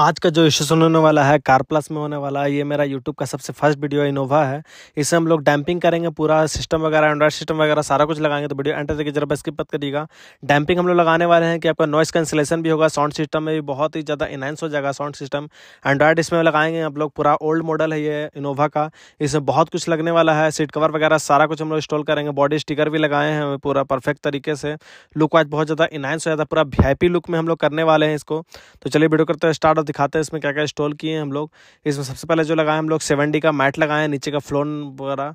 आज का जो इश्यूज होने वाला है कार प्लस में होने वाला है ये मेरा यूट्यूब का सबसे फर्स्ट वीडियो इनोवा है इसे हम लोग डैम्पिंग करेंगे पूरा सिस्टम वगैरह एंड्रॉइड सिस्टम वगैरह सारा कुछ लगाएंगे तो वीडियो एंटर तक जरा स्किप मत करिएगा डैम्पिंग हम लोग लगाने वाले हैं कि आपका नॉइस कैंसिलेशन भी होगा साउंड सिस्टम में भी बहुत ही ज़्यादा इनहेंस हो जाएगा साउंड सिस्टम एंड्रॉयड इसमें लगाएंगे आप लोग पूरा ओल्ड मॉडल है ये इनोवा का इसमें बहुत कुछ लगने वाला है सीट कवर वगैरह सारा कुछ हम लोग इंस्टॉल करेंगे बॉडी स्टिकर भी लगाए हैं पूरा परफेक्ट तरीके से लुक वाइज बहुत ज़्यादा इनहेंस हो जाता है पूरा वी लुक में हम लोग करने वाले हैं इसको तो चलिए वीडियो करते हैं स्टार्ट तरफ दिखाते हैं इसमें क्या क्या इंस्टॉल किए हैं हम लोग इसमें सबसे पहले जो लगाए हम लोग सेवन का मैट लगाए नीचे का फ्लोन वगैरह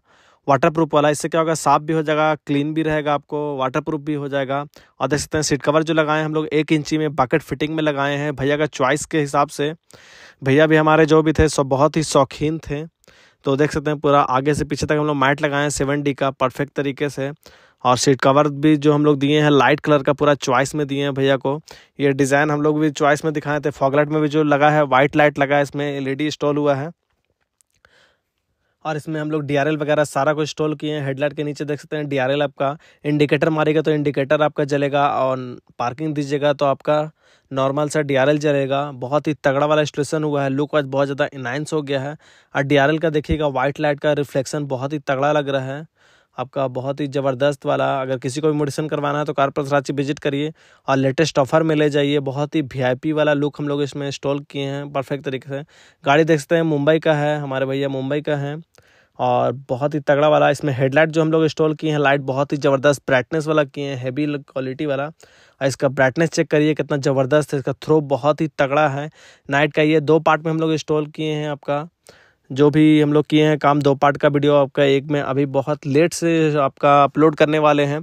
वाटर प्रूफ वाला इससे क्या होगा साफ भी हो जाएगा क्लीन भी रहेगा आपको वाटर प्रूफ भी हो जाएगा और देख सकते हैं सीट कवर जो लगाए हम लोग एक इंची में बाकेट फिटिंग में लगाए हैं भैया का चॉइस के हिसाब से भैया भी हमारे जो भी थे सब बहुत ही शौकीन थे तो देख सकते हैं पूरा आगे से पीछे तक हम लोग मैट लगाए हैं सेवन डी का परफेक्ट तरीके से और सीट कवर भी जो हम लोग दिए हैं लाइट कलर का पूरा चॉइस में दिए हैं भैया को ये डिज़ाइन हम लोग भी चॉइस में दिखाए थे फॉगलाइट में भी जो लगा है वाइट लाइट लगा है इसमें एल स्टॉल हुआ है और इसमें हम लोग डी वगैरह सारा कुछ इंस्टॉल किए हैं हेडलाइट के नीचे देख सकते हैं डी आपका इंडिकेटर मारेगा तो इंडिकेटर आपका जलेगा और पार्किंग दीजिएगा तो आपका नॉर्मल सा डी जलेगा बहुत ही तगड़ा वाला स्टेशन हुआ है लुक वाइज बहुत ज़्यादा इनाइंस हो गया है और डी का देखिएगा वाइट लाइट का रिफ्लेक्शन बहुत ही तगड़ा लग रहा है आपका बहुत ही ज़बरदस्त वाला अगर किसी को भी मोडिसन करवाना है तो कारपर्स रांची विजिट करिए और लेटेस्ट ऑफर में ले जाइए बहुत ही वी वाला लुक हम लोग इसमें इंस्टॉल किए हैं परफेक्ट तरीके से गाड़ी देख सकते हैं मुंबई का है हमारे भैया मुंबई का है और बहुत ही तगड़ा वाला इसमें हेडलाइट जो हम लोग इंस्टॉल किए हैं लाइट बहुत ही ज़बरदस्त ब्राइटनेस वाला किए हैं हैवी क्वालिटी वाला और इसका ब्राइटनेस चेक करिए कितना ज़बरदस्त है इसका थ्रो बहुत ही तगड़ा है नाइट का ये दो पार्ट में हम लोग इंस्टॉल किए हैं आपका जो भी हम लोग किए हैं काम दो पार्ट का वीडियो आपका एक में अभी बहुत लेट से आपका अपलोड करने वाले हैं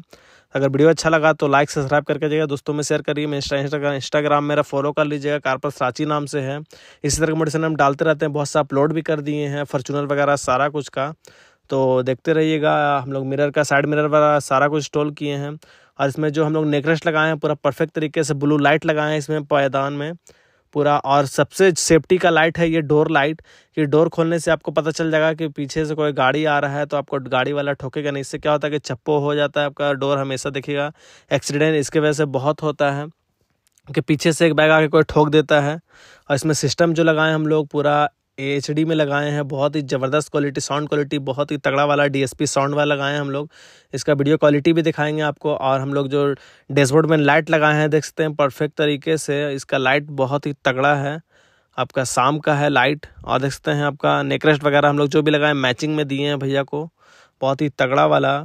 अगर वीडियो अच्छा लगा तो लाइक सब्सक्राइब करके जाइएगा दोस्तों में शेयर करिए मैं इंस्टाग्राम इंस्टाग्राम मेरा फॉलो कर लीजिएगा कारपस साची नाम से है इसी तरह के मोडिशन हम डालते रहते हैं बहुत सा अपलोड भी कर दिए हैं फॉर्चूनर वगैरह सारा कुछ का तो देखते रहिएगा हम लोग मिरर का साइड मिरर वगैरह सारा कुछ स्टॉल किए हैं और इसमें जो हम लोग नेकलेस लगाए हैं पूरा परफेक्ट तरीके से ब्लू लाइट लगाए हैं इसमें पायदान में पूरा और सबसे सेफ्टी का लाइट है ये डोर लाइट कि डोर खोलने से आपको पता चल जाएगा कि पीछे से कोई गाड़ी आ रहा है तो आपको गाड़ी वाला ठोकेगा नहीं इससे क्या होता है कि चप्पो हो जाता है आपका डोर हमेशा दिखेगा एक्सीडेंट इसके वजह से बहुत होता है कि पीछे से एक बैग आके कोई ठोक देता है और इसमें सिस्टम जो लगाए हम लोग पूरा एच डी में लगाए हैं बहुत ही ज़बरदस्त क्वालिटी साउंड क्वालिटी बहुत ही तगड़ा वाला डीएसपी साउंड वाला लगाए हैं हम लोग इसका वीडियो क्वालिटी भी दिखाएंगे आपको और हम लोग जो डैशबोर्ड में लाइट लगाए हैं देख सकते हैं परफेक्ट तरीके से इसका लाइट बहुत ही तगड़ा है आपका शाम का है लाइट और देख सकते हैं आपका नेकलेस वगैरह हम लोग जो भी लगाए मैचिंग में दिए हैं भैया को बहुत ही तगड़ा वाला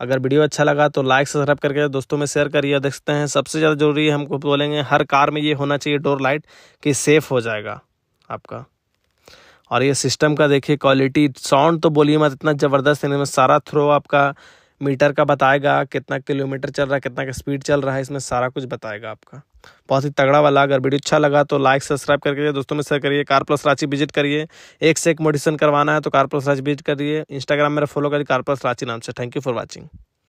अगर वीडियो अच्छा लगा तो लाइक सब्सक्राइब करके दोस्तों में शेयर करिए देख सकते हैं सबसे ज़्यादा जरूरी है हमको बोलेंगे हर कार में ये होना चाहिए डोर लाइट कि सेफ़ हो जाएगा आपका और ये सिस्टम का देखिए क्वालिटी साउंड तो बोलिए मत इतना ज़बरदस्त है इनमें सारा थ्रो आपका मीटर का बताएगा कितना किलोमीटर चल रहा है कितना का स्पीड चल रहा है इसमें सारा कुछ बताएगा आपका बहुत ही तगड़ा वाला अगर वीडियो अच्छा लगा तो लाइक सब्सक्राइब करके दोस्तों में शेयर करिए कार प्लस रांची विजिट करिए एक से एक मोडिशन करवाना है तो कार प्लस रांची विजिट करिए इंस्टाग्राम मेरा फॉलो करिए कार प्लस रांची नाम से थैंक यू फॉर वॉचिंग